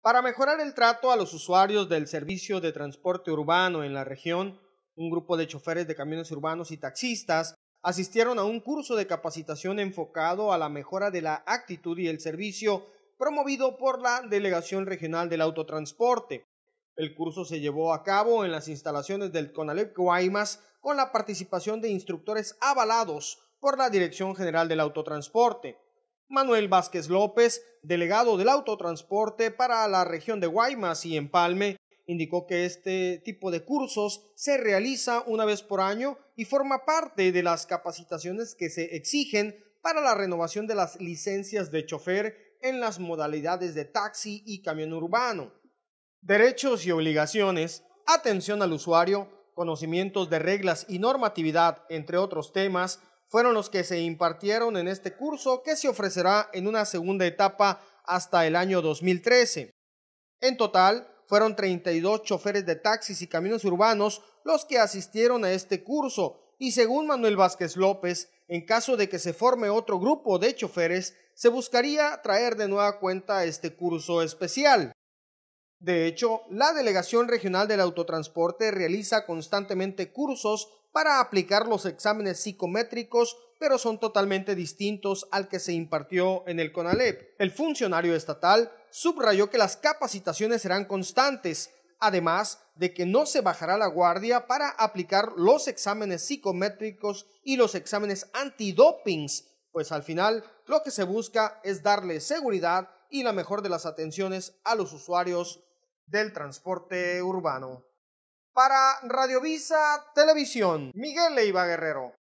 Para mejorar el trato a los usuarios del servicio de transporte urbano en la región, un grupo de choferes de camiones urbanos y taxistas asistieron a un curso de capacitación enfocado a la mejora de la actitud y el servicio promovido por la Delegación Regional del Autotransporte. El curso se llevó a cabo en las instalaciones del CONALEP Guaymas con la participación de instructores avalados por la Dirección General del Autotransporte. Manuel Vázquez López, delegado del autotransporte para la región de Guaymas y Empalme, indicó que este tipo de cursos se realiza una vez por año y forma parte de las capacitaciones que se exigen para la renovación de las licencias de chofer en las modalidades de taxi y camión urbano. Derechos y obligaciones, atención al usuario, conocimientos de reglas y normatividad, entre otros temas, fueron los que se impartieron en este curso que se ofrecerá en una segunda etapa hasta el año 2013. En total, fueron 32 choferes de taxis y caminos urbanos los que asistieron a este curso y según Manuel Vázquez López, en caso de que se forme otro grupo de choferes, se buscaría traer de nueva cuenta este curso especial. De hecho, la Delegación Regional del Autotransporte realiza constantemente cursos para aplicar los exámenes psicométricos, pero son totalmente distintos al que se impartió en el CONALEP. El funcionario estatal subrayó que las capacitaciones serán constantes, además de que no se bajará la guardia para aplicar los exámenes psicométricos y los exámenes antidopings, pues al final lo que se busca es darle seguridad y la mejor de las atenciones a los usuarios del transporte urbano. Para Radiovisa Televisión, Miguel Leiva Guerrero.